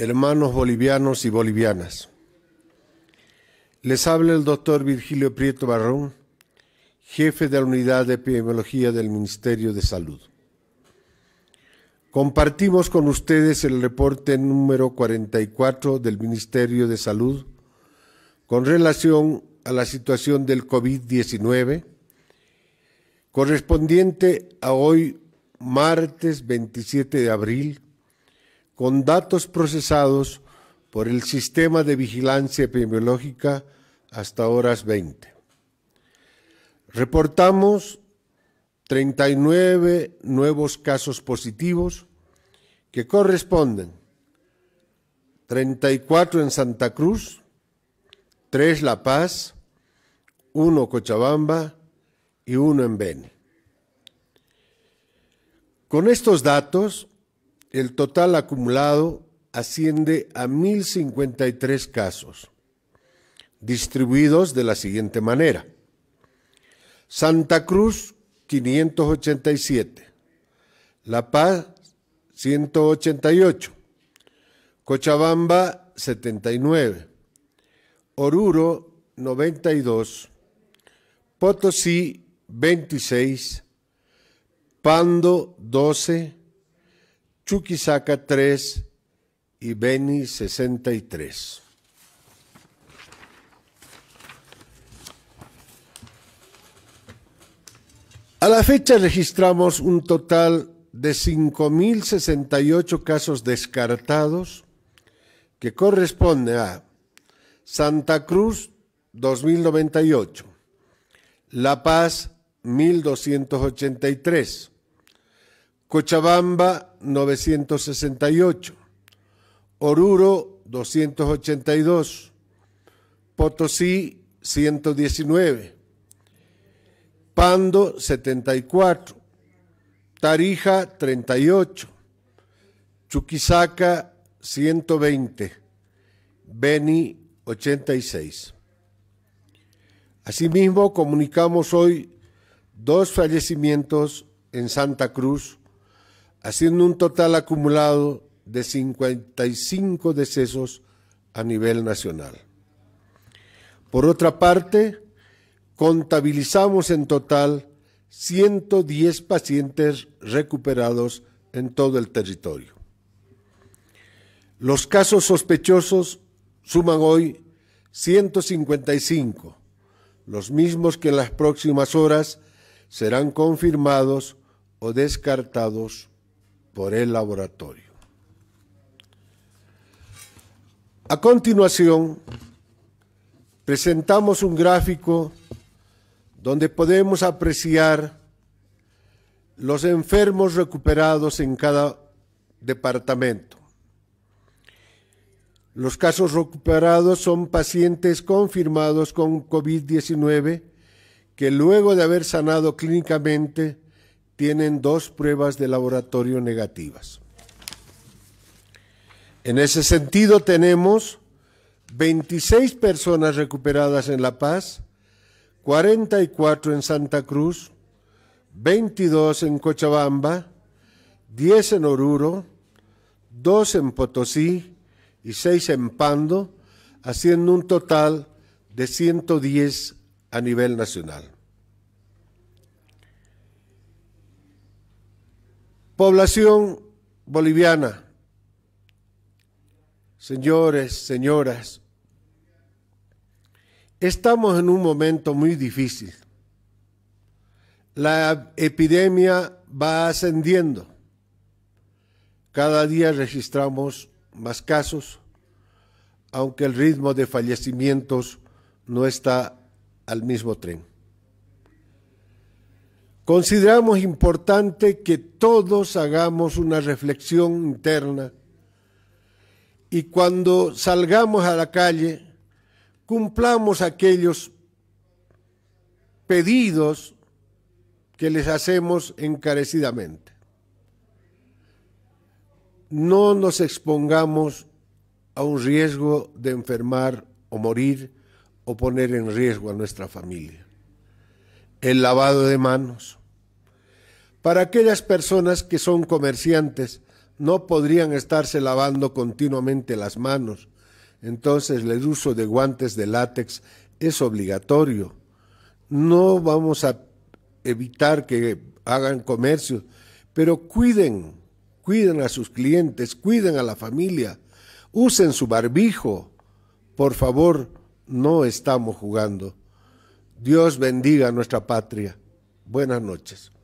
hermanos bolivianos y bolivianas. Les habla el doctor Virgilio Prieto Barrón, jefe de la Unidad de Epidemiología del Ministerio de Salud. Compartimos con ustedes el reporte número 44 del Ministerio de Salud con relación a la situación del COVID-19, correspondiente a hoy martes 27 de abril con datos procesados por el sistema de vigilancia epidemiológica hasta horas 20. Reportamos 39 nuevos casos positivos que corresponden 34 en Santa Cruz, 3 La Paz, 1 Cochabamba y 1 en Beni. Con estos datos el total acumulado asciende a 1.053 casos, distribuidos de la siguiente manera. Santa Cruz, 587. La Paz, 188. Cochabamba, 79. Oruro, 92. Potosí, 26. Pando, 12. Chuquisaca 3 y Beni 63. A la fecha registramos un total de 5.068 casos descartados que corresponde a Santa Cruz 2098, La Paz 1283, Cochabamba 968, Oruro 282, Potosí 119, Pando 74, Tarija 38, Chuquisaca 120, Beni 86. Asimismo, comunicamos hoy dos fallecimientos en Santa Cruz, haciendo un total acumulado de 55 decesos a nivel nacional. Por otra parte, contabilizamos en total 110 pacientes recuperados en todo el territorio. Los casos sospechosos suman hoy 155, los mismos que en las próximas horas serán confirmados o descartados por el laboratorio. A continuación, presentamos un gráfico donde podemos apreciar los enfermos recuperados en cada departamento. Los casos recuperados son pacientes confirmados con COVID-19 que luego de haber sanado clínicamente tienen dos pruebas de laboratorio negativas. En ese sentido tenemos 26 personas recuperadas en La Paz, 44 en Santa Cruz, 22 en Cochabamba, 10 en Oruro, 2 en Potosí y 6 en Pando, haciendo un total de 110 a nivel nacional. Población boliviana, señores, señoras, estamos en un momento muy difícil. La epidemia va ascendiendo. Cada día registramos más casos, aunque el ritmo de fallecimientos no está al mismo tren. Consideramos importante que todos hagamos una reflexión interna y cuando salgamos a la calle cumplamos aquellos pedidos que les hacemos encarecidamente. No nos expongamos a un riesgo de enfermar o morir o poner en riesgo a nuestra familia el lavado de manos. Para aquellas personas que son comerciantes, no podrían estarse lavando continuamente las manos. Entonces el uso de guantes de látex es obligatorio. No vamos a evitar que hagan comercio, pero cuiden, cuiden a sus clientes, cuiden a la familia, usen su barbijo. Por favor, no estamos jugando. Dios bendiga nuestra patria. Buenas noches.